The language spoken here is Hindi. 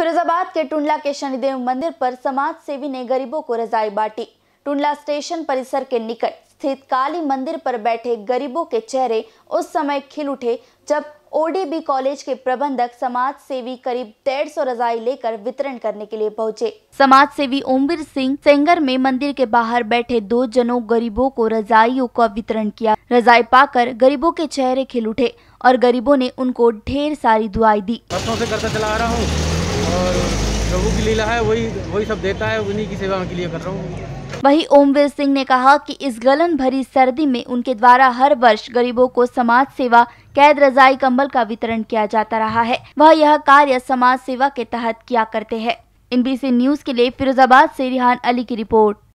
फिरोजाबाद के टुंडला के शनिदेव मंदिर पर समाज सेवी ने गरीबों को रजाई बांटी टुंडला स्टेशन परिसर के निकट स्थित काली मंदिर पर बैठे गरीबों के चेहरे उस समय खिल उठे जब ओडीबी कॉलेज के प्रबंधक समाज सेवी करीब डेढ़ सौ रजाई लेकर वितरण करने के लिए पहुंचे समाज सेवी ओमवीर सिंह सेंगर में मंदिर के बाहर बैठे दो जनों गरीबों को रजाइयों का वितरण किया रजाई पाकर गरीबों के चेहरे खिल उठे और गरीबों ने उनको ढेर सारी दुआई दी से करता चला रहा हूँ और प्रभु की लीला है वही वही सब देता है उन्हीं की सेवा के लिए कर रहा हूँ वही ओमवीर सिंह ने कहा कि इस गलन भरी सर्दी में उनके द्वारा हर वर्ष गरीबों को समाज सेवा कैद रजाई कंबल का वितरण किया जाता रहा है वह यह कार्य समाज सेवा के तहत किया करते हैं एनबीसी न्यूज के लिए फिरोजाबाद से रिहान अली की रिपोर्ट